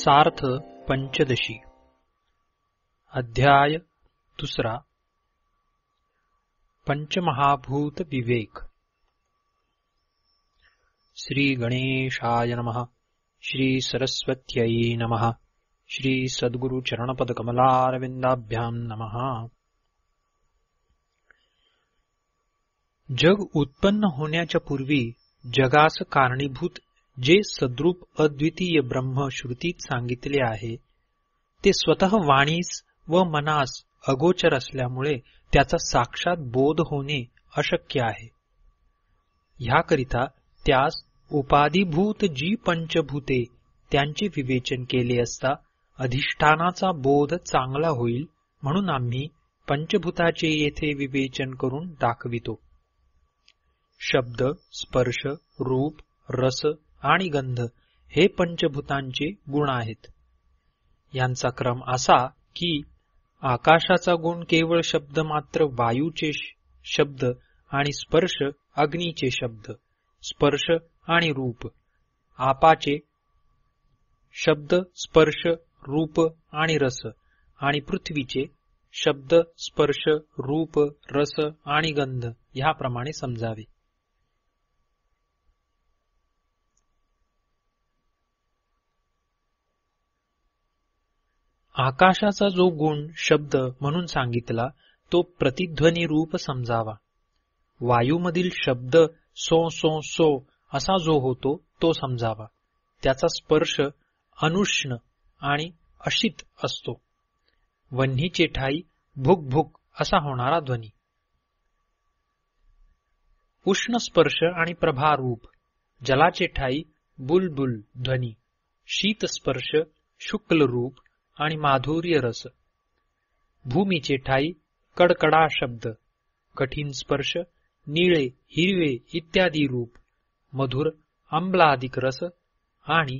सार्थ पंचदशी अध्याय दुसरा पंचमहाभूत विवेक श्री गणेशाय नम श्री सरस्वत्यै नम श्री चरणपद सद्गुरु कमलारविंदाभ्याम नम जग उत्पन्न होण्याच्या पूर्वी जगास कारणीभूत जे सद्रूप अद्वितीय ब्रह्म श्रुतीत सांगितले आहे ते स्वतः वाणीस व मनास अगोचर असल्यामुळे त्याचा साक्षात बोध होणे अशक्य आहे ह्याकरिता त्यास उपाधिभूत जी पंचभूते त्यांचे विवेचन केले असता अधिष्ठानाचा बोध चांगला होईल म्हणून आम्ही पंचभूताचे येथे विवेचन करून दाखवितो शब्द स्पर्श रूप रस आणि गंध हे पंचभूतांचे गुण आहेत यांचा क्रम असा की आकाशाचा गुण केवळ शब्द मात्र वायूचे शब्द आणि स्पर्श अग्नीचे शब्द स्पर्श आणि रूप आपाचे शब्द स्पर्श रूप आणि रस आणि पृथ्वीचे शब्द स्पर्श रूप रस आणि गंध ह्याप्रमाणे समजावे आकाशाचा जो गुण शब्द म्हणून सांगितला तो प्रतिध्वनी रूप समजावा वायूमधील शब्द सो सो सो असा जो होतो तो समजावा त्याचा स्पर्श अनुष्ण आणि अशित असतो वन्हीचे ठाई भुक भुक असा होणारा ध्वनी उष्ण स्पर्श आणि प्रभारूप जलाचे ठाई बुलबुल ध्वनी शुक्ल रूप आणि माधुर्य रस भूमीचे ठाई कडकडा शब्द कठीण स्पर्श निळे हिरवे इत्यादी रूप मधुर आंबलाधिक रस आणि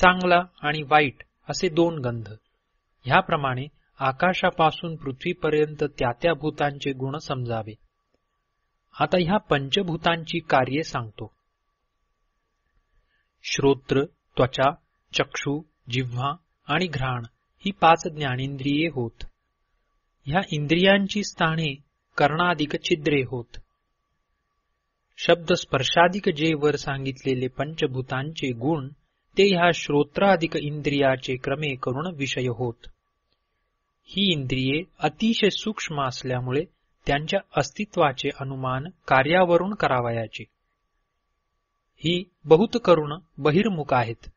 चांगला आणि वाईट असे दोन गंध ह्याप्रमाणे आकाशापासून पृथ्वीपर्यंत त्या त्या भूतांचे गुण समजावे आता ह्या पंचभूतांची कार्ये सांगतो श्रोत्र त्वचा चक्षु जिव्हा आणि घ्राण ही पाच ज्ञानेंद्रिये होत ह्या इंद्रियांची स्थाने कर्णाधिक छिद्रे होत शब्द स्पर्शाधिक जे वर सांगितलेले पंचभूतांचे गुण ते ह्या श्रोत्राधिक इंद्रियाचे क्रमे करून विषय होत ही इंद्रिये अतिशय सूक्ष्म असल्यामुळे त्यांच्या अस्तित्वाचे अनुमान कार्यावरून करावयाचे ही बहुत करुण बहिर्मुख आहेत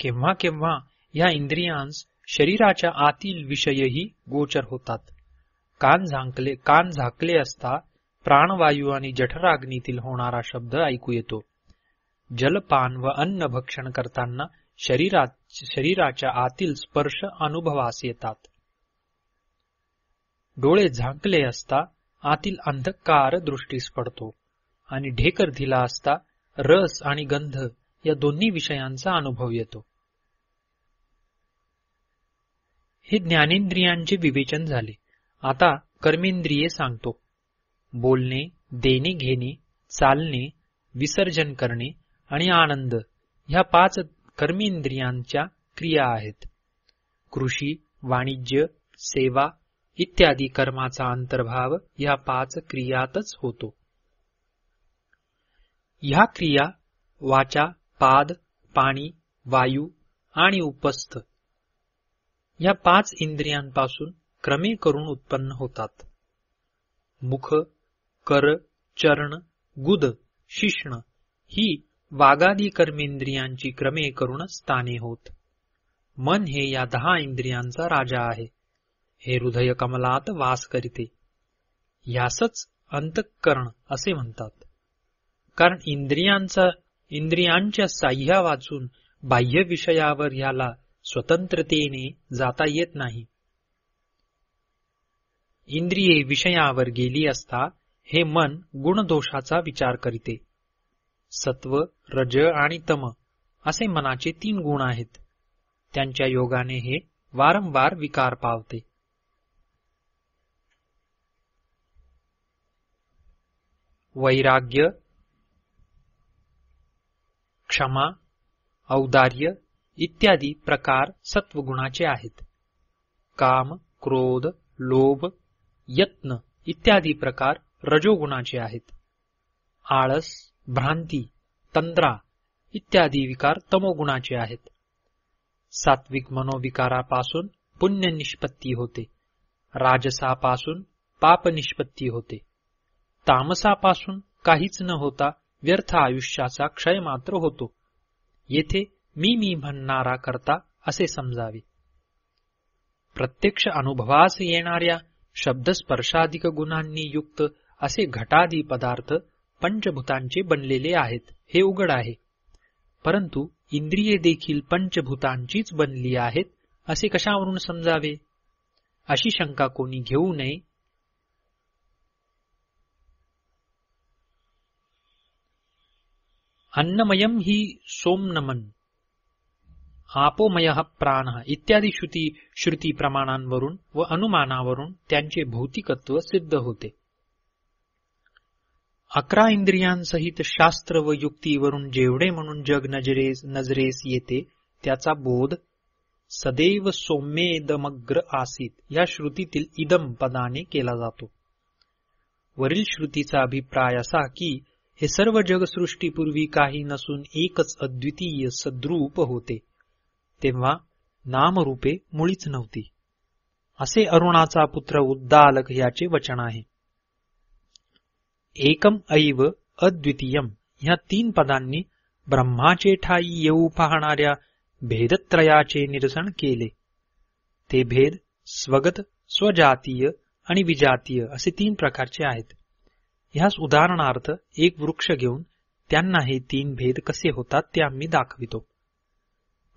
केव्हा केव्हा या इंद्रियांस शरीराच्या आतील विषयही गोचर होतात कान झांकले कान झाकले असता प्राणवायू आणि जठराग्नीतील होणारा शब्द ऐकू येतो जलपान व अन्न भक्षण करताना शरीरात शरीराच्या आतील स्पर्श अनुभवास येतात डोळे झांकले असता आतील अंधकार दृष्टीस पडतो आणि ढेकर दिला असता रस आणि गंध या दोन्ही विषयांचा अनुभव येतो हे ज्ञानेंद्रियांचे विवेचन झाले आता कर्मेंद्रिये सांगतो बोलणे देणे घेणे चालणे विसर्जन करणे आणि आनंद ह्या पाच कर्मेंद्रियांच्या क्रिया आहेत कृषी वाणिज्य सेवा इत्यादी कर्माचा अंतर्भाव या पाच क्रियातच होतो ह्या क्रिया वाचा पाद पाणी वायू आणि उपस्थ या पाच इंद्रियांपासून क्रमे करून उत्पन्न होतात मुख कर चरण गुद शिष्ण ही वागादी कर्मेंद्रियांची क्रमे करून स्थाने होत मन हे या दहा इंद्रियांचा राजा आहे हे हृदय कमलात वास करीते यासच अंतःकरण असे म्हणतात कारण इंद्रियांचा इंद्रियांच्या साह्या वाचून बाह्य विषयावर याला स्वतंत्रतेने जाता येत नाही इंद्रिये विषयावर गेली असता हे मन गुणदोषाचा विचार करते सत्व रज आणि तम असे मनाचे तीन गुण आहेत त्यांच्या योगाने हे वारंवार विकार पावते वैराग्य क्षमा औदार्य इत्यादी प्रकार सत्वगुणाचे आहेत काम क्रोध लोभ यत्न इत्यादी प्रकार रजोगुणाचे आहेत आळस भ्रांती तंद्रा इत्यादी विकार तमोगुणाचे आहेत सात्विक मनोविकारापासून पुण्यनिष्पत्ती होते राजसापासून पापनिष्पत्ती होते तामसापासून काहीच न होता व्यर्थ आयुष्याचा क्षय मात्र होतो येथे मी मी म्हणणारा करता असे समजावे प्रत्यक्ष अनुभवास येणाऱ्या शब्दस्पर्शाधिक गुणांनी युक्त असे घटादी पदार्थ पंचभूतांचे बनलेले आहेत हे उघड आहे परंतु इंद्रिये देखील पंचभूतांचीच बनली आहेत असे कशावरून समजावे अशी शंका कोणी घेऊ नये अन्नमयम ही सोमनमन आपोमय प्राण इत्यादी श्रुती श्रुती प्रमाणांवरून व अनुमानावरून त्यांचे भौतिकत्व सिद्ध होते अकरा इंद्रियांसहित शास्त्र व युक्तीवरून जेवढे म्हणून जग नजरेस नजरेस येते त्याचा बोध सदैव सौम्येदमग्र आसित या श्रुतीतील इदम पदाने केला जातो वरील श्रुतीचा अभिप्राय असा की हे सर्व जगसृष्टीपूर्वी काही नसून एकच अद्वितीय सद्रूप होते तेव्हा नामरूपे मुळीच नव्हती असे अरुणाचा पुत्र उद्दालक याचे वचन आहे एकम ऐव अद्वितीयम ह्या तीन पदांनी ब्रह्माचे ठाई येऊ पाहणाऱ्या भेदत्रयाचे निरसन केले ते भेद स्वगत स्वजातीय आणि विजातीय असे तीन प्रकारचे आहेत ह्यास उदाहरणार्थ एक वृक्ष घेऊन त्यांना हे तीन भेद कसे होतात ते आम्ही दाखवितो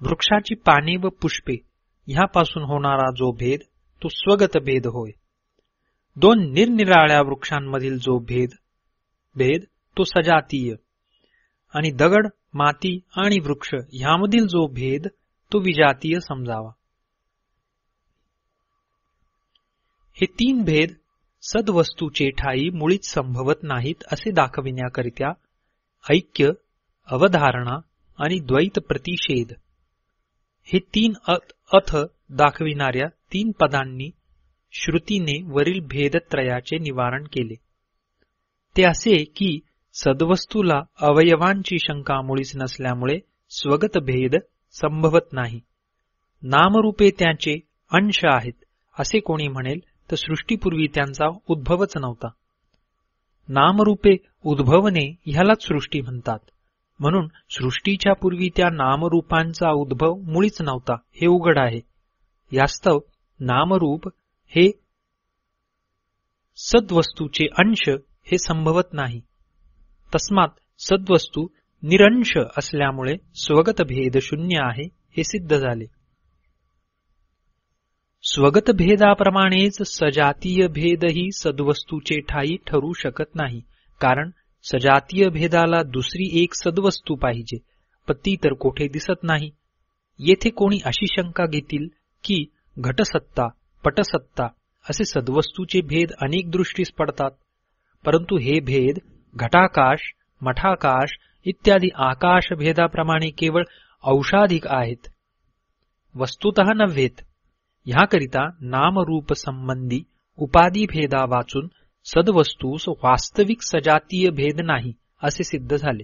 वृक्षाची पाने व पुष्पे ह्यापासून होणारा जो भेद तो स्वगत भेद होय दोन निरनिराळ्या वृक्षांमधील जो भेद भेद तो सजातीय आणि दगड माती आणि वृक्ष ह्यामधील जो भेद तो विजातीय समजावा हे तीन भेद सद्वस्तूचे ठाई मुळीच संभवत नाहीत असे दाखविण्याकरिता ऐक्य अवधारणा आणि द्वैत प्रतिषेध हे तीन अथ दाखविणाऱ्या तीन पदांनी श्रुतीने वरील भेदत्रयाचे निवारण केले ते असे की सद्वस्तूला अवयवांची शंका मुळीच नसल्यामुळे स्वगत भेद संभवत नाही नामरूपे त्याचे अंश आहेत असे कोणी म्हणेल तर सृष्टीपूर्वी त्यांचा उद्भवच नव्हता नामरूपे उद्भवने ह्यालाच सृष्टी म्हणतात म्हणून सृष्टीच्या पूर्वी त्या नामरूपांचा उद्भव मुळीच नव्हता हे उघड आहे यास्तव नामरूप हे सद्वस्तूचे अंश हे संभवत नाही तस्मात सद्वस्तू निरंश असल्यामुळे स्वगतभेद शून्य आहे हे सिद्ध झाले स्वगतभेदाप्रमाणेच सजातीय भेदही सद्वस्तूचे ठाई ठरू शकत नाही कारण सजातीय भेदाला दुसरी एक सद्वस्तू पाहिजे पण ती तर कोठे दिसत नाही येथे कोणी अशी शंका घेतील की घटसत्ता पटसत्ता असे सद्वस्तूचे भेद अनेक दृष्टीस पडतात परंतु हे भेद घटाकाश मठाकाश इत्यादी आकाश भेदाप्रमाणे केवळ औषाधिक आहेत वस्तुत नव्हेत ह्याकरिता नामरूप संबंधी उपाधी भेदा वाचून सदवस्तूस वास्तविक सजातीय भेद नाही असे सिद्ध झाले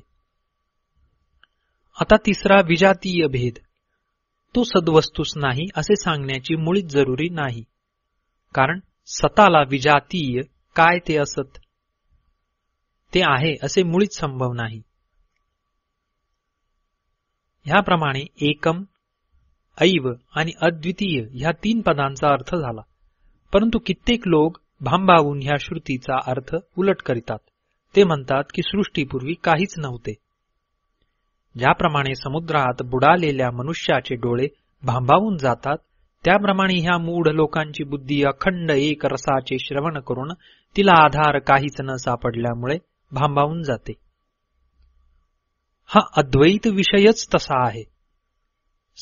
आता तिसरा विजातीय भेद तो सद्वस्तुस नाही असे सांगण्याची मुळीच जरुरी नाही कारण सताला विजातीय काय ते असत ते आहे असे मुळीच संभव नाही ह्याप्रमाणे एकम ऐव आणि अद्वितीय ह्या तीन पदांचा अर्थ झाला परंतु कित्येक लोक भांबावून ह्या श्रुतीचा अर्थ उलट करीतात ते म्हणतात की सृष्टीपूर्वी काहीच नव्हते ज्याप्रमाणे समुद्रात बुडालेल्या मनुष्याचे डोळे भांबावून जातात त्याप्रमाणे ह्या मूढ लोकांची बुद्धी अखंड एक रसाचे श्रवण करून तिला आधार काहीच न सापडल्यामुळे भांबावून जाते हा अद्वैत विषयच तसा आहे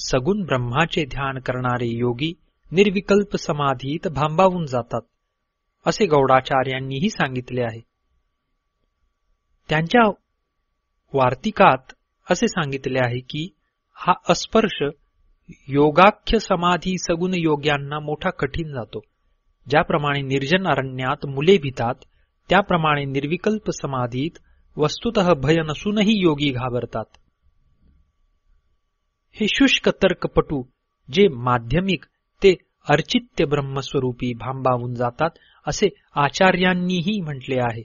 सगुण ब्रह्माचे ध्यान करणारे योगी निर्विकल्प समाधीत भांबावून जातात असे गौडाचार्यांनीही सांगितले आहे त्यांच्या वार्तिकात असे सांगितले आहे की हा अस्पर्श योगाख्य समाधी सगुण योग्यांना मोठा कठीण जातो ज्याप्रमाणे निर्जन अरण्यात मुले भितात त्याप्रमाणे निर्विकल्प समाधीत वस्तुत भय नसूनही योगी घाबरतात हे शुष्क तर्कपटू जे माध्यमिक ते अर्चित्य ब्रह्मस्वरूपी भांबावून जातात असे आचार्यांनीही म्हटले आहे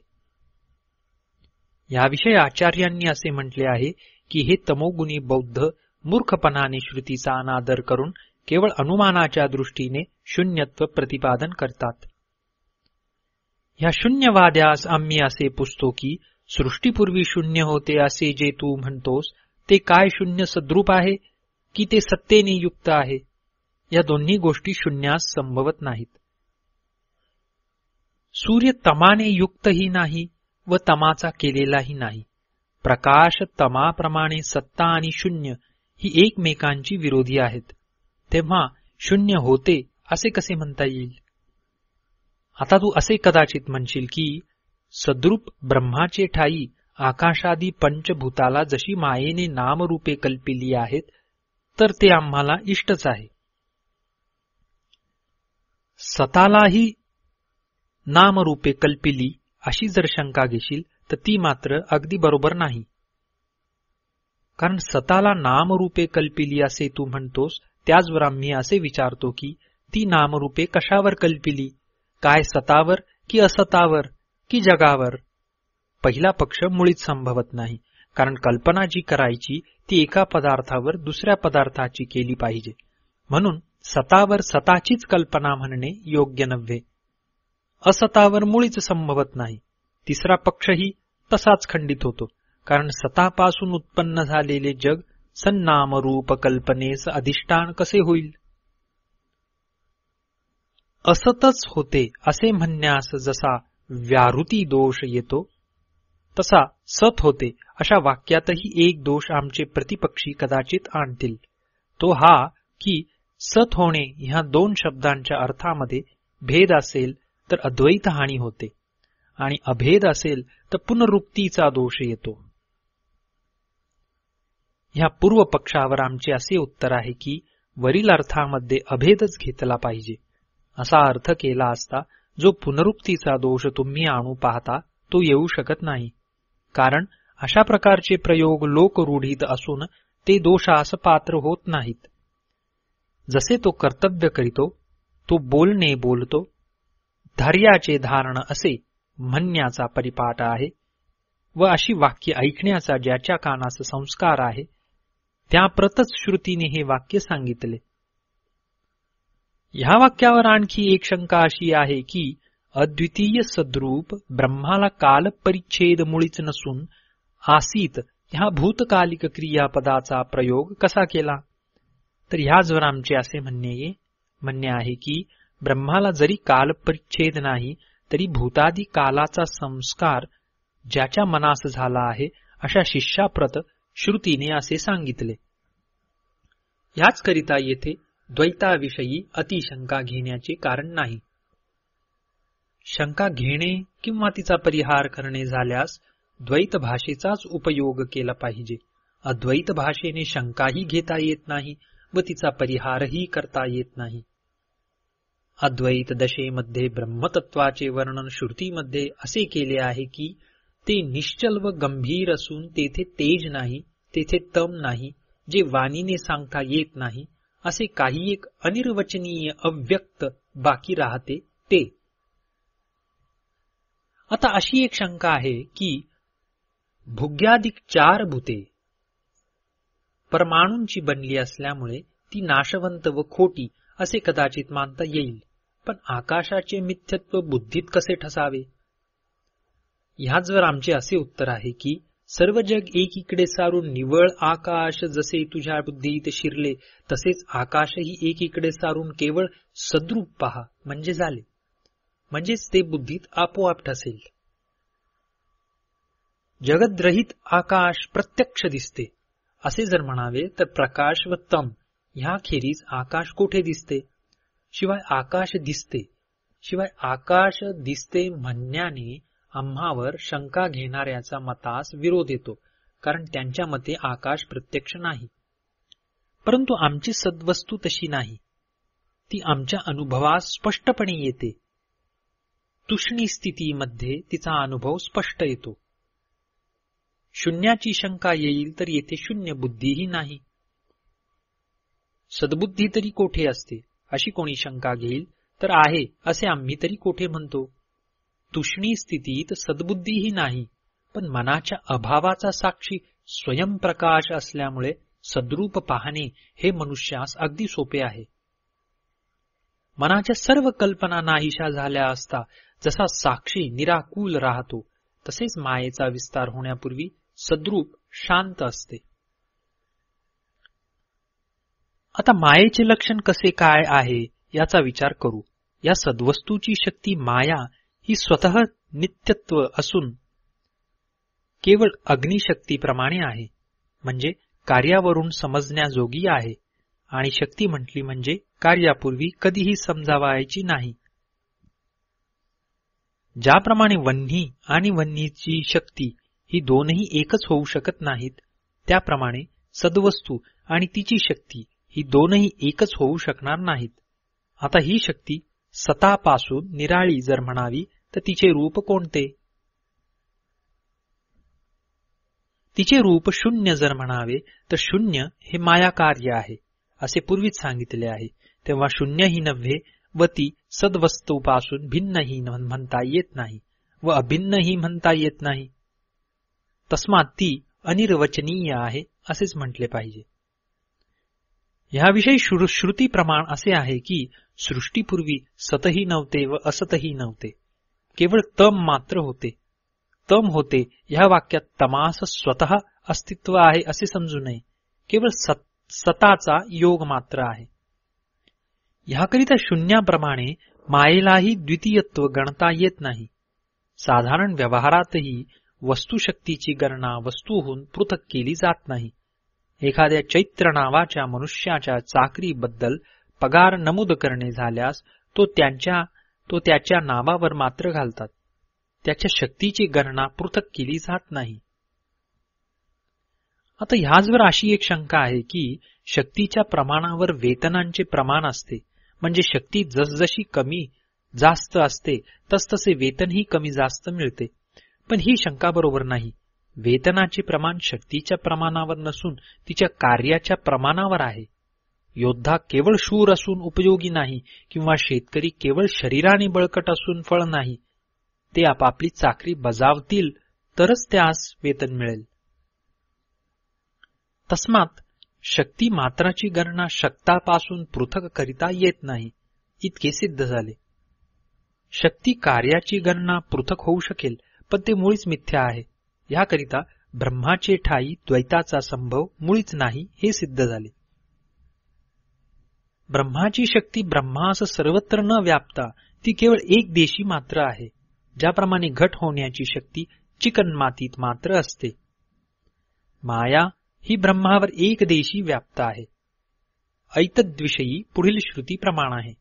याविषयी आचार्यांनी असे म्हटले आहे की हे तमोगुणी बौद्ध मूर्खपणाने श्रुतीचा अनादर करून केवळ अनुमानाच्या दृष्टीने शून्यत्व प्रतिपादन करतात या शून्यवाद्यास आम्ही असे पुसतो की सृष्टीपूर्वी शून्य होते असे जे तू म्हणतोस ते काय शून्य सद्रूप आहे की ते सत्तेने युक्त आहे या दोन्ही गोष्टी शून्यास संभवत नाहीत सूर्य तमाने युक्तही नाही व तमाचा केलेलाही नाही प्रकाश तमाप्रमाणे सत्ता आणि शून्य ही एकमेकांची विरोधी आहेत तेव्हा शून्य होते असे कसे म्हणता येईल आता तू असे कदाचित म्हणशील की सद्रूप ब्रह्माचे ठाई आकाशादी पंचभूताला जशी मायेने नामरूपे कल्पिली आहेत तर ते आम्हाला इष्टच आहे सतालाही नामरूपे कल्पिली अशी जर शंका घेशील तर ती मात्र अगदी बरोबर नाही कारण स्वतःला नामरूपे कल्पिली असे तू म्हणतोस त्याचवर आम्ही असे विचारतो की ती नामरूपे कशावर कल्पिली काय सतावर की असतावर की जगावर पहिला पक्ष मुळीच संभवत नाही कारण कल्पना जी करायची ती एका पदार्थावर दुसऱ्या पदार्थाची केली पाहिजे म्हणून सतावर सताचीच कल्पना म्हणणे योग्य नव्हे असतावर मुळीच संभवत नाही तिसरा पक्षही तसाच खंडित होतो कारण सतापासून उत्पन्न झालेले जग सन्नामरूप कल्पनेस अधिष्ठान कसे होईल असतच होते असे म्हणण्यास जसा व्यारुती दोष येतो तसा सत होते अशा वाक्यातही एक दोष आमचे प्रतिपक्षी कदाचित आणतील तो हा की सत होणे ह्या दोन शब्दांच्या अर्थामध्ये भेद असेल तर अद्वैत हानी होते आणि अभेद असेल तर पुनरुक्तीचा दोष येतो ह्या पूर्व पक्षावर आमचे असे उत्तर आहे की वरील अर्थामध्ये अभेदच घेतला पाहिजे असा अर्थ केला असता जो पुनरुक्तीचा दोष तुम्ही आणू पाहता तो येऊ शकत नाही कारण अशा प्रकारचे प्रयोग लोक रूढीत असून ते दोषास पात्र होत नाहीत जसे तो कर्तव्य करीतो तो बोलणे बोलतो धैर्याचे धारण असे म्हणण्याचा परिपाठ आहे व अशी वाक्य ऐकण्याचा ज्याच्या कानास संस्कार आहे त्याप्रतच श्रुतीने हे वाक्य सांगितले ह्या वाक्यावर आणखी एक शंका अशी आहे की अद्वितीय सद्रूप ब्रह्माला काल परिच्छेद मुळीच नसून आसीत ह्या भूतकालिक क्रियापदाचा प्रयोग कसा केला तर ह्याचवर आमचे असे म्हणणे म्हणणे आहे की ब्रह्माला जरी काल परिच्छेद नाही तरी भूतादी कालाचा संस्कार ज्याच्या मनास झाला आहे अशा शिष्याप्रत श्रुतीने असे सांगितले याच करिता येथे द्वैताविषयी अतिशंका घेण्याचे कारण नाही शंका घेणे किंवा तिचा परिहार करणे झाल्यास द्वैत भाषेचाच उपयोग केला पाहिजे अद्वैत भाषेने शंकाही घेता येत नाही व तिचा परिहारही करता येत नाही अद्वैत दशेमध्ये ब्रह्मतत्वाचे वर्णन श्रुतीमध्ये असे केले आहे की ते निश्चल व गंभीर असून तेथे तेज नाही तेथे तम नाही जे वाणीने सांगता येत नाही असे काही एक अनिर्वचनीय अव्यक्त बाकी राहते ते आता अशी एक शंका आहे की भुग्याधिक चार भूते परमाणूंची बनली असल्यामुळे ती नाशवंत व खोटी असे कदाचित मानता येईल पण आकाशाचे मिथ्यत्व बुद्धीत कसे ठसावे ह्याच वर आमचे असे उत्तर आहे की सर्व जग एकीकडे सारून निवळ आकाश जसे तुझ्या बुद्धीत शिरले तसेच आकाशही एकीकडे सारून केवळ सद्रूप पहा म्हणजे झाले म्हणजेच ते बुद्धीत आपोआप ठसेल जगद्रहित आकाश प्रत्यक्ष दिसते असे जर म्हणावे तर प्रकाश व तम ह्या खेरीज आकाश कोठे दिसते शिवाय आकाश दिसते शिवाय आकाश दिसते म्हणण्याने आम्हावर शंका घेणाऱ्याचा मतास विरोध येतो कारण त्यांच्या मते आकाश प्रत्यक्ष नाही परंतु आमची सद्वस्तू तशी नाही ती आमच्या अनुभवास स्पष्टपणे येते तुष्णी स्थितीमध्ये तिचा अनुभव स्पष्ट येतो शून्याची शंका येईल तर येथे शून्य बुद्धीही नाही सद्बुद्धी तरी कोठे असते अशी कोणी शंका घेईल तर आहे असे आम्ही तरी कोठे म्हणतो तुष्णी स्थितीत सद्बुद्धीही नाही पण मनाच्या अभावाचा साक्षी स्वयंप्रकाश असल्यामुळे सद्रूप पाहणे हे मनुष्यास अगदी सोपे आहे मनाच्या सर्व कल्पना नाहीशा झाल्या असता जसा साक्षी निराकूल राहतो तसेच मायेचा विस्तार होण्यापूर्वी सद्रूप शांत असते आता मायेचे लक्षण कसे काय आहे याचा विचार करू या सद्वस्तूची शक्ती माया ही स्वतः नित्यत्व असून केवळ अग्निशक्तीप्रमाणे आहे म्हणजे कार्यावरून समजण्याजोगी आहे आणि शक्ती म्हटली म्हणजे कार्यापूर्वी कधीही समजावायची नाही ज्याप्रमाणे वन्ही आणि वन्हीची शक्ती ही दोनही एकच होऊ शकत नाहीत त्याप्रमाणे सद्वस्तू आणि तिची शक्ती ही दोनही एकच होऊ शकणार नाहीत आता ही शक्ती सतापासून निराळी जर म्हणावी तर तिचे रूप कोणते तिचे रूप शून्य जर म्हणावे तर शून्य हे कार्य आहे असे पूर्वीच सांगितले आहे तेव्हा शून्य ही नव्हे व ती सद्वस्तूपासून भिन्नही म्हणता येत नाही व अभिन्नही म्हणता येत नाही तस्मात ती अनिर्वचनीय आहे असेच म्हटले पाहिजे याविषयी श्रुती प्रमाण असे आहे की सृष्टीपूर्वी सतही नव्हते व असतही नव्हते केवळ तम मात्र होते तम होते या वाक्यात तमास स्वतः अस्तित्व आहे असे समजू नये केवळ सताचा योग मात्र आहे याकरिता शून्याप्रमाणे मायेलाही द्वितीयत्व गणता येत नाही साधारण व्यवहारातही वस्तुशक्तीची गणना वस्तूहून पृथक केली जात नाही एखाद्या चैत्र नावाच्या मनुष्याच्या चाकरीबद्दल पगार नमूद करणे झाल्यास तो त्यांच्या तो त्याच्या नावावर मात्र घालतात त्याच्या शक्तीची गणना पृथक केली जात नाही आता ह्याचवर अशी एक शंका आहे की शक्तीच्या प्रमाणावर वेतनांचे प्रमाण असते म्हणजे शक्ती जसजशी कमी जास्त असते तसतसे वेतनही कमी जास्त मिळते पण ही शंका बरोबर नाही वेतनाचे प्रमाण शक्तीच्या प्रमाणावर नसून तिच्या कार्याच्या प्रमाणावर आहे योद्धा केवळ शूर असून उपयोगी नाही किंवा शेतकरी केवळ शरीराने बळकट असून फळ नाही ते आपापली चाकरी बजावतील तरच त्यास वेतन मिळेल तस्मात शक्ती मात्राची गणना शक्तापासून पृथक करिता येत नाही इतके सिद्ध झाले शक्ती कार्याची गणना पृथक होऊ शकेल पण ते मुळीच मिथ्या आहे याकरिता ब्रह्माचे ठाई द्वैताचा संभव मुळीच नाही हे सिद्ध झाले ब्रह्माची शक्ती ब्रह्मास सर्वत्र न व्यापता ती केवळ एक देशी मात्र आहे ज्याप्रमाणे घट होण्याची शक्ती चिकन मातीत मात्र असते माया ही ब्रह्मावर एक देशी व्याप्त आहे ऐतद्विषयी पुढील श्रुती प्रमाण आहे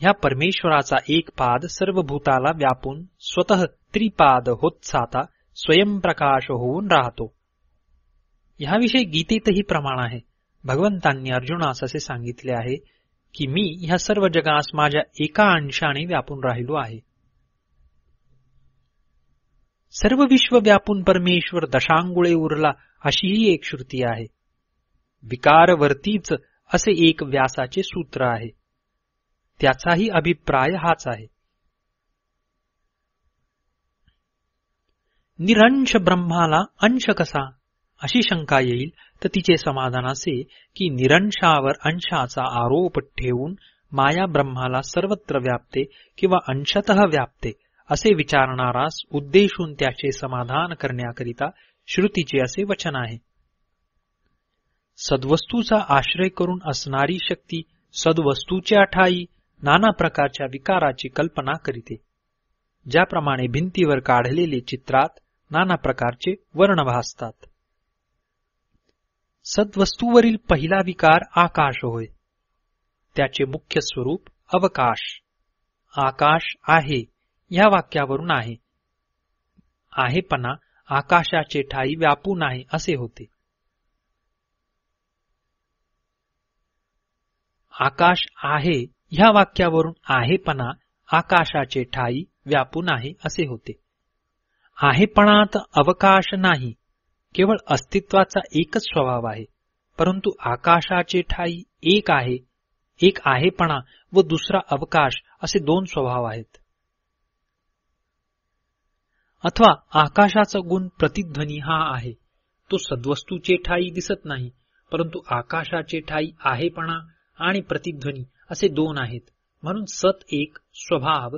ह्या परमेश्वराचा एक पाद सर्व भूताला व्यापून स्वतः त्रिपाद होत साता स्वयंप्रकाश होऊन राहतो ह्याविषयी गीतेतही प्रमाण आहे भगवंतांनी अर्जुनास असे सांगितले आहे की मी ह्या सर्व जगास माझ्या एका अंशाने व्यापून राहिलो आहे सर्व विश्व व्यापून परमेश्वर दशांगुळे उरला अशीही एक श्रुती आहे विकारवर्तीच असे एक व्यासाचे सूत्र आहे त्याचाही अभिप्राय हाच आहे निरंश ब्रह्माला अंश कसा अशी शंका येईल तर तिचे समाधान असे की निरंशावर अंशाचा आरोप ठेवून माया ब्रह्माला सर्वत्र व्यापते किंवा अंशत व्यापते असे विचारणारास उद्देशून त्याचे समाधान करण्याकरिता श्रुतीचे असे वचन आहे सद्वस्तूचा आश्रय करून असणारी शक्ती सद्वस्तूच्या ठाई नाना प्रकारच्या विकाराची कल्पना करीते ज्याप्रमाणे भिंतीवर काढलेले चित्रात नाना प्रकारचे वर्ण भासतात सद्वस्तूवरील पहिला विकार आकाश होय त्याचे मुख्य स्वरूप अवकाश आकाश आहे या वाक्यावरून आहे आहेपणा आकाशाचे ठाई व्यापून आहे असे होते आकाश आहे ह्या वाक्यावरून आहेपणा आकाशाचे ठाई व्यापून आहे असे होते आहेपणात अवकाश नाही केवळ अस्तित्वाचा एकच स्वभाव आहे परंतु आकाशाचे ठाई एक आहे एक आहेपणा व दुसरा अवकाश असे दोन स्वभाव आहेत अथवा आकाशाचा गुण प्रतिध्वनी हा आहे तो सद्वस्तूचे ठाई दिसत नाही परंतु आकाशाचे ठाई आहेपणा आणि प्रतिध्वनी असे दोन आहेत म्हणून सत एक स्वभाव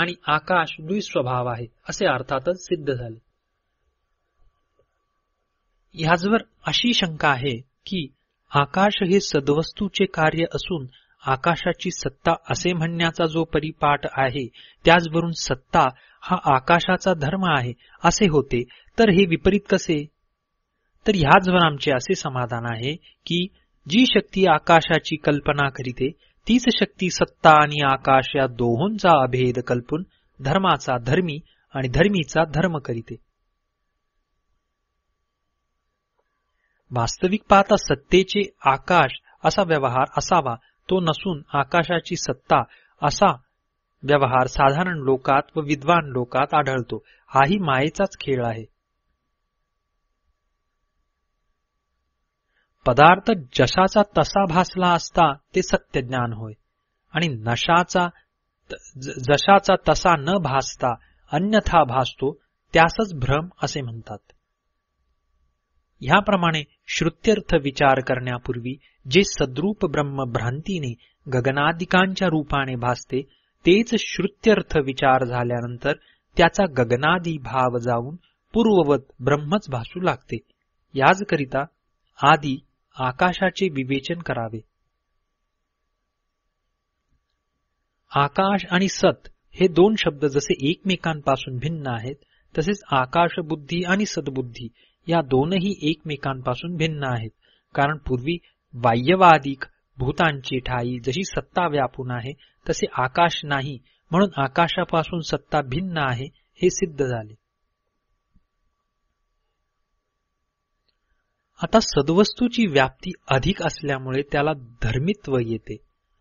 आणि आकाश द्विस्वभाव आहे असे अर्थातच सिद्ध झाले याचवर अशी शंका आहे की आकाश हे सद्वस्तूचे कार्य असून आकाशाची सत्ता असे म्हणण्याचा जो परिपाठ आहे त्याचवरून सत्ता हा आकाशाचा धर्म आहे असे होते तर हे विपरीत कसे तर ह्याचवर आमचे असे समाधान आहे की जी शक्ती आकाशाची कल्पना करीते तीच शक्ती सत्ता आणि आकाश या दोहोंचा अभेद कल्पून धर्माचा धर्मी आणि धर्मीचा धर्म करीते वास्तविक पाहता सत्तेचे आकाश असा व्यवहार असावा तो नसून आकाशाची सत्ता असा व्यवहार साधारण लोकात व विद्वान लोकात आढळतो हाही मायेचाच खेळ आहे पदार्थ जशाचा तसा भासला असता ते सत्यज्ञान होय आणि नशाचा जशाचा तसा न भासता अन्यथा भासतो त्यासच भ्रम असे म्हणतात ह्याप्रमाणे श्रुत्यर्थ विचार करण्यापूर्वी जे सद्रूप ब्रह्म भ्रांतीने गगनादिकांच्या रूपाने भासते तेच श्रुत्यर्थ विचार झाल्यानंतर त्याचा गगनादी भाव जाऊन पूर्ववत ब्रह्मच भासू लागते याचकरिता आदी आकाशाचे विवेचन करावे आकाश आणि सत हे दोन शब्द जसे एकमेकांपासून भिन्न आहेत तसेच आकाशबुद्धी आणि सद्बुद्धी या दोनही एकमेकांपासून भिन्न आहेत कारण पूर्वी बाह्यवादिक भूतांची ठाई जशी सत्ता व्यापून आहे तसे आकाश नाही म्हणून आकाशापासून सत्ता भिन्न आहे हे सिद्ध झाले आता सद्वस्तूची व्याप्ती अधिक असल्यामुळे त्याला धर्मित्व येते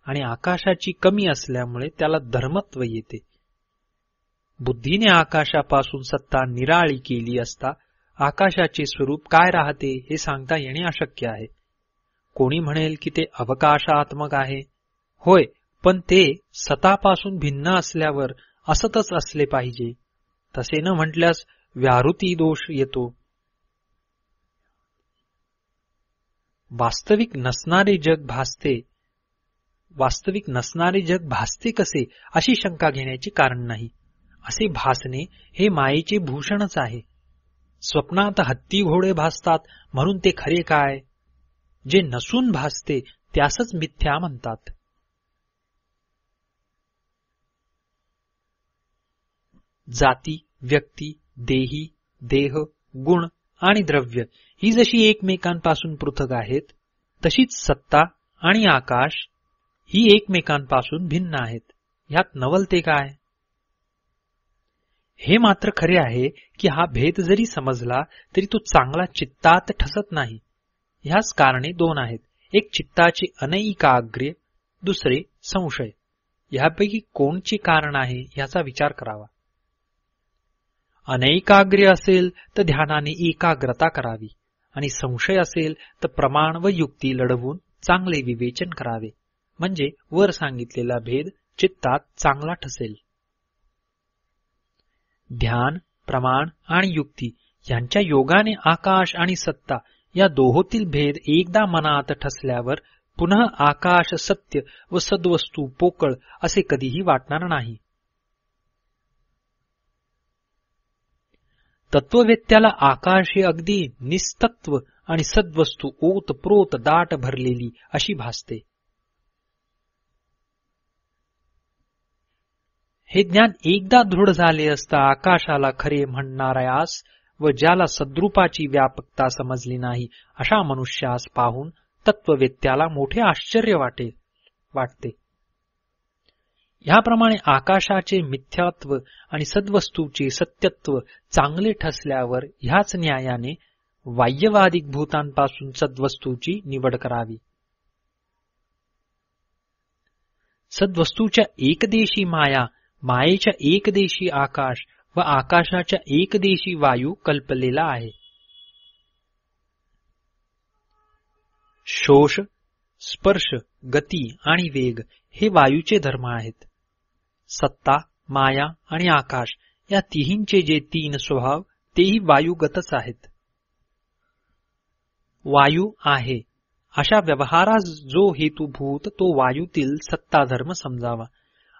आणि आकाशाची कमी असल्यामुळे त्याला धर्मत्व येते बुद्धीने आकाशापासून सत्ता निराळी केली असता आकाशाचे स्वरूप काय राहते हे सांगता येणे अशक्य आहे कोणी म्हणेल की ते अवकाशात्मक आहे होय पण ते सतापासून भिन्न असल्यावर असतच असले पाहिजे तसे न म्हटल्यास व्याहृती दोष येतो वास्तविक नसणारे जग भासते वास्तविक नसणारे जग भासते कसे अशी शंका घेण्याचे कारण नाही असे भासणे हे मायेचे भूषणच आहे स्वप्नात हत्ती घोडे भासतात म्हणून ते खरे काय जे नसून भासते त्यासच मिथ्या म्हणतात जाती व्यक्ती देही देह गुण आणि द्रव्य ही जशी एकमेकांपासून पृथक आहेत तशीच सत्ता आणि आकाश ही एकमेकांपासून भिन्न आहेत यात नवलते काय हे मात्र खरे आहे की हा भेद जरी समजला तरी तो चांगला चित्तात ठसत नाही ह्याच कारणे दोन आहेत एक चित्ताचे अनैकाग्र्य दुसरे संशय यापैकी कोणचे कारण आहे याचा विचार करावा अनैकाग्र्य असेल तर ध्यानाने एकाग्रता करावी आणि संशय असेल तर प्रमाण व युक्ती लढवून चांगले विवेचन करावे म्हणजे वर सांगितलेला भेद चित्तात चांगला ठसेल ध्यान प्रमाण आणि युक्ती यांच्या योगाने आकाश आणि सत्ता या दोहोतील भेद एकदा मनात ठसल्यावर पुन्हा आकाश सत्य व सद्वस्तू पोकळ असे कधीही वाटणार नाही तत्ववेत्याला आकाश हे अगदी निस्तत्व आणि सद्वस्तू प्रोत दाट भरलेली अशी भासते हे ज्ञान एकदा दृढ झाले असता आकाशाला खरे म्हणणाऱ्यास व ज्याला सद्रुपाची व्यापकता समजली नाही अशा मनुष्यास पाहून तत्ववेत्याला मोठे आश्चर्य वाटे वाटते याप्रमाणे आकाशाचे मिथ्यात्व आणि सद्वस्तूचे सत्यत्व चांगले ठसल्यावर ह्याच न्यायाने वाह्यवादिक भूतांपासून सद्वस्तूची निवड करावी सद्वस्तूच्या एकदेशी माया मायेच्या एकदेशी आकाश व आकाशाच्या एकदेशी वायू कल्पलेला आहे शोष स्पर्श गती आणि वेग हे वायूचे धर्म आहेत सत्ता माया आणि आकाश या तिहींचे जे तीन स्वभाव तेही वायुगतच आहेत वायू आहे अशा व्यवहारास जो हेतुभूत तो वायूतील सत्ताधर्म समजावा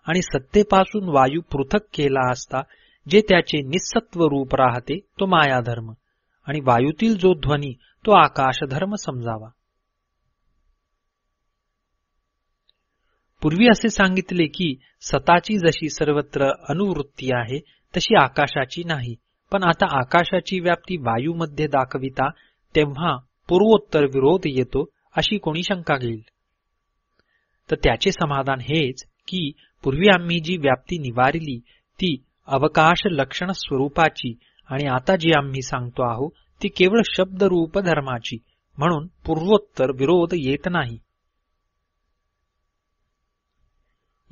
आणि सत्तेपासून वायू पृथक केला असता जे त्याचे निसत्व रूप राहते तो मायाधर्म आणि वायूतील जो ध्वनी तो आकाशधर्म समजावा पूर्वी असे सांगितले की सताची जशी सर्वत्र अनुवृत्ती आहे तशी आकाशाची नाही पण आता आकाशाची व्याप्ती वायूमध्ये दाखविता तेव्हा पूर्वोत्तर विरोध येतो अशी कोणी शंका घेईल तर त्याचे समाधान हेच की पूर्वी आम्ही जी व्याप्ती निवारली ती अवकाश लक्षण स्वरूपाची आणि आता जी आम्ही सांगतो आहोत ती केवळ शब्द रूप धर्माची म्हणून पूर्वोत्तर विरोध येत नाही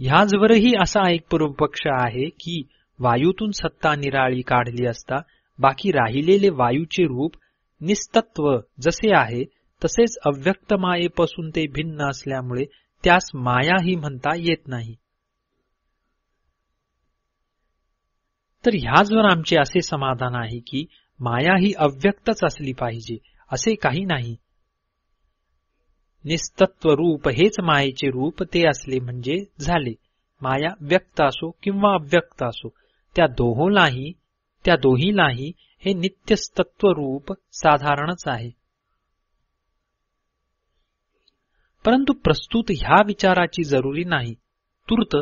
ह्याचवरही असा एक पूर्वपक्ष आहे की वायूतून सत्ता निराळी काढली असता बाकी राहिलेले वायूचे रूप निस्तत्व जसे आहे तसेच अव्यक्त मायेपासून ते भिन्न असल्यामुळे त्यास माया ही म्हणता येत नाही तर ह्याचवर आमचे असे समाधान आहे की माया ही अव्यक्तच असली पाहिजे असे काही नाही निस्तत्व रूप हेच मायेचे रूप ते असले म्हणजे झाले माया व्यक्त असो किंवा अव्यक्त असो त्या दोहोलाही त्या दोहीलाही हे नित्यस्तत्व रूप साधारणच आहे परंतु प्रस्तुत ह्या विचाराची जरुरी नाही तूर्त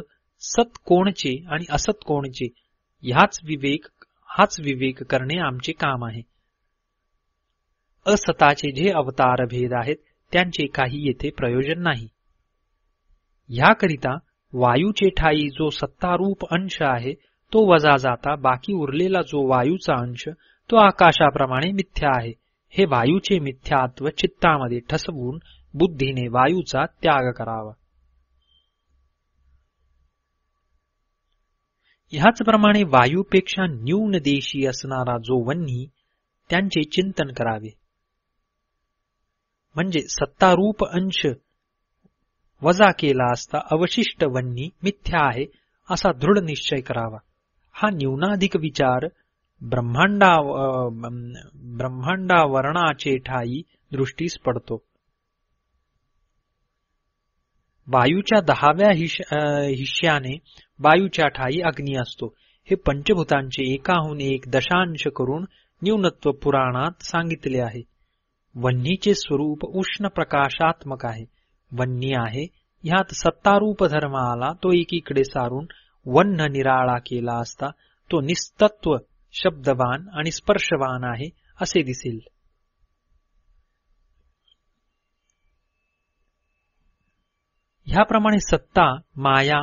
सत कोणचे आणि असत कोणचे ह्याच विवेक हाच विवेक करणे आमचे काम आहे असताचे जे अवतार भेद आहेत त्यांचे काही येथे प्रयोजन नाही याकरिता वायूचे ठाई जो सत्तारूप अंश आहे तो वजा जाता बाकी उरलेला जो वायूचा अंश तो आकाशाप्रमाणे मिथ्या आहे हे वायूचे मिथ्यात्व चित्तामध्ये ठसवून बुद्धीने वायूचा त्याग करावा ह्याचप्रमाणे वायूपेक्षा न्यून देशी असणारा जो वन्ही त्यांचे चिंतन करावे म्हणजे सत्तारूप अंश वजा केला असता अवशिष्ट वन्नी मिथ्या आहे असा दृढ निश्चय करावा हा न्यूनाधिक विचार ब्रह्मांडा ब्रह्मांडावरणाचे ठाई दृष्टीस पडतो वायूच्या दहाव्या हिश हिश्याने वायूच्या ठाई अग्नी असतो हे पंचभूतांचे एकाहून एक दशांश करून न्यूनत्व पुराणात सांगितले आहे वन्नीचे स्वरूप उष्ण प्रकाशात्मक आहे वन्नी आहे ह्यात सत्तारूप धर्म आला तो एकीकडे सारून वन्न निराळा केला असता तो निस्तत्व शब्दवान आणि स्पर्शवान आहे असे दिसेल ह्याप्रमाणे सत्ता माया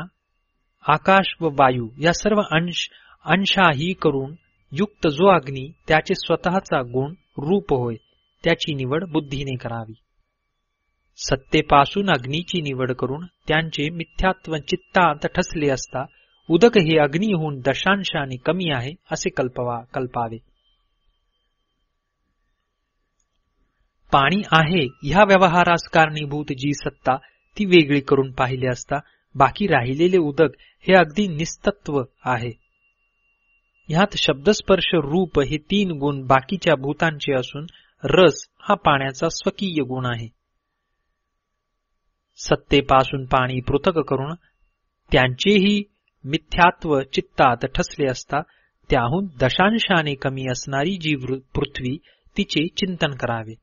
आकाश व वायू या सर्व अंश अंशाही करून युक्त जो अग्नी त्याचे स्वतःचा गुण रूप होय त्याची निवड बुद्धीने करावी सत्तेपासून अग्नीची निवड करून त्यांचे मिथ्यात्व चित्तांत ठसले असता उदक हे अग्नी होऊन दशांशाने कमी आहे असे कल्पवा कल्पावे पाणी आहे ह्या व्यवहारास कारणीभूत जी सत्ता ती वेगळी करून पाहिले असता बाकी राहिलेले उदक हे अगदी निस्तत्व आहे ह्यात शब्दस्पर्श रूप हे तीन गुण बाकीच्या भूतांचे असून रस हा पाण्याचा स्वकीय गुण आहे सत्तेपासून पाणी पृथक करून त्यांचेही मिथ्यात्व चित्तात ठसले असता त्याहून दशांशाने कमी असणारी जी पृथ्वी तिचे चिंतन करावे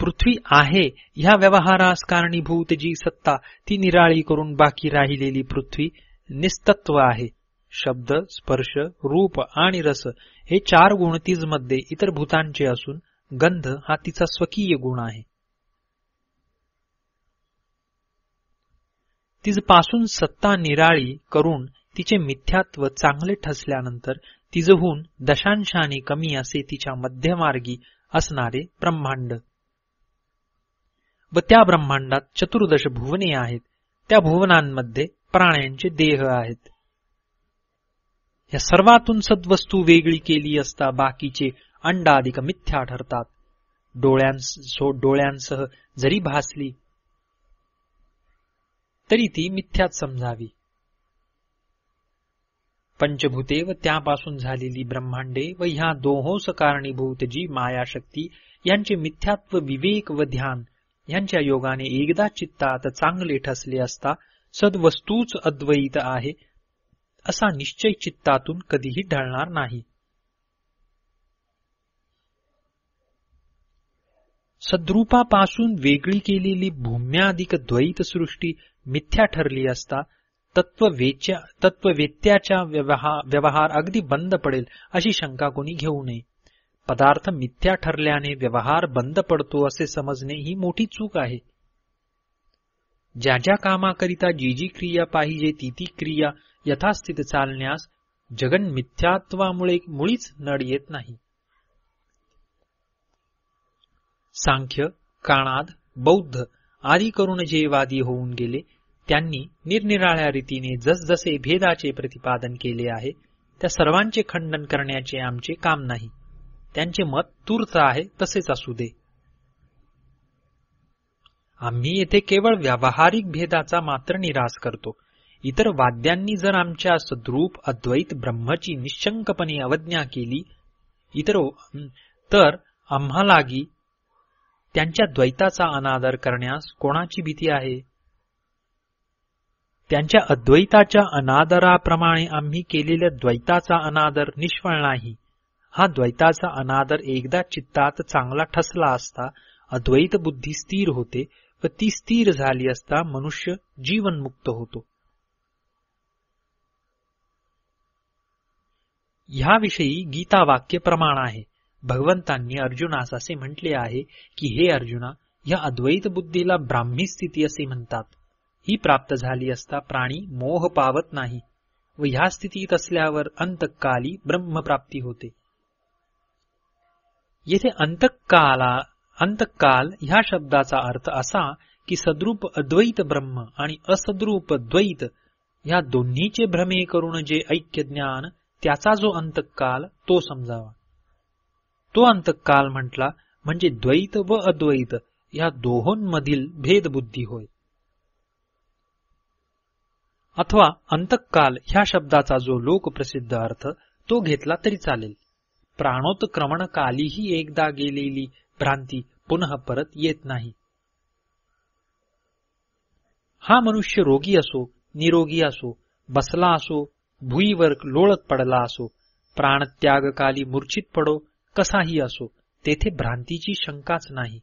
पृथ्वी आहे ह्या व्यवहारास कारणीभूत जी सत्ता ती निराळी करून बाकी राहिलेली पृथ्वी निस्तत्व आहे शब्द स्पर्श रूप आणि रस हे चार गुण मध्ये इतर भूतांचे असून गंध हा तिचा स्वकीय गुण आहे तिजपासून सत्ता निराळी करून तिचे मिथ्यात्व चांगले ठसल्यानंतर तिजहून दशांशाने कमी असे तिच्या मध्यमार्गी असणारे ब्रह्मांड व त्या ब्रह्मांडात चतुर्दश भुवने आहेत त्या भुवनांमध्ये प्राण्यांचे देह आहेत या सर्वातून सद्वस्तू वेगळी केली असता बाकीचे अंडाधिक मिथ्या ठरतात डोळ्यांस डोळ्यांसह जरी भासली तरी ती मिथ्यात समजावी पंचभूते व त्यापासून झालेली ब्रह्मांडे व ह्या दोहोस कारणीभूत जी मायाशक्ती यांचे मिथ्यात्व विवेक व ध्यान यांच्या योगाने एकदा चित्तात चांगले ठसले असता सद्वस्तूच अद्वैत आहे असा निश्चय चित्तातून कधीही ढळणार नाही सद्रूपापासून वेगळी केलेली भूम्याधिक द्वैतसृष्टी मिथ्या ठरली असता तत्ववेच्या तत्ववेत्याचा व्यवहार अगदी बंद पडेल अशी शंका कोणी घेऊ नये पदार्थ मिथ्या ठरल्याने व्यवहार बंद पडतो असे समजणे ही मोठी चूक आहे ज्या ज्या कामाकरिता जी जी क्रिया पाहिजे ती ती क्रिया यथास्थित चालण्यास जगन मिथ्यात्वामुळे मुळीच नड येत नाही सांख्य काणाद बौद्ध आदी करून जे वादी होऊन गेले त्यांनी निरनिराळ्या रीतीने जसजसे भेदाचे प्रतिपादन केले आहे त्या सर्वांचे खंडन करण्याचे आमचे काम नाही त्यांचे मत तूर्त आहे तसेच असू दे आम्ही येथे केवळ व्यावहारिक भेदाचा मात्र निराश करतो इतर वाद्यांनी जर आमच्या सद्रूप अद्वैत ब्रह्मची निशंकपणे अवज्ञा केली इतर तर आम्हालागी त्यांच्या द्वैताचा अनादर करण्यास कोणाची भीती आहे त्यांच्या अद्वैताच्या अनादराप्रमाणे आम्ही केलेल्या द्वैताचा अनादर निष्फळ नाही हा द्वैताचा अनादर एकदा चित्तात चांगला ठसला असता अद्वैत बुद्धी स्थिर होते व ती स्थिर झाली असता मनुष्य जीवनमुक्त होतो ह्याविषयी गीता वाक्य प्रमाण आहे भगवंतांनी अर्जुनास असे म्हटले आहे की हे अर्जुना या अद्वैत बुद्धीला ब्राह्मी स्थिती असे म्हणतात ही प्राप्त झाली असता प्राणी मोह पावत नाही व ह्या स्थितीत असल्यावर अंतकाली ब्रह्मप्राप्ती होते येथे अंतकाला अंतकाल ह्या शब्दाचा अर्थ असा की सद्रूप अद्वैत ब्रह्म आणि असद्रूप द्वैत या दोन्हीचे भ्रमे करून जे ऐक्य ज्ञान त्याचा जो अंतकाल तो समजावा तो अंतकाल म्हटला म्हणजे द्वैत व अद्वैत या दोहोंमधील भेदबुद्धी होय अथवा अंतकाल ह्या शब्दाचा जो लोकप्रसिद्ध अर्थ तो घेतला तरी चालेल प्राणोत्क्रमण कालीही एकदा गेलेली भ्रांती पुन्हा परत येत नाही हा मनुष्य रोगी असो निरोगी असो बसला असो भुईवर लोळत पडला असो प्राणत्यागकाली मूर्छित पडो कसाही असो तेथे भ्रांतीची शंकाच नाही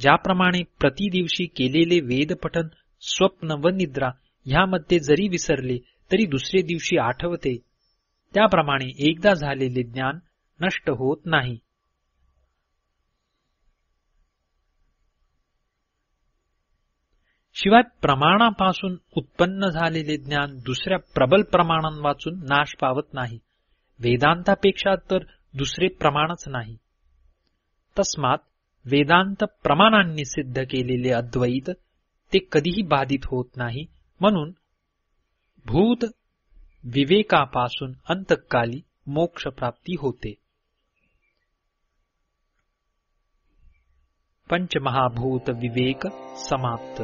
ज्याप्रमाणे प्रतिदिवशी केलेले वेदपठन स्वप्न व निद्रा ह्यामध्ये जरी विसरले तरी दुसरे दिवशी आठवते त्याप्रमाणे एकदा झालेले ज्ञान नष्ट होत नाही शिवाय प्रमाणापासून उत्पन्न झालेले ज्ञान दुसऱ्या प्रबल प्रमाणांवाचून वाचून नाश पावत नाही वेदांतापेक्षा तर दुसरे प्रमाणच नाही तस्मात वेदांत प्रमाणांनी सिद्ध केलेले अद्वैत ते कधीही बाधित होत नाही म्हणून भूत विवेकापासून अंतकाली मोक्षप्राप्ती होते पंचमहाभूत विवेक समाप्त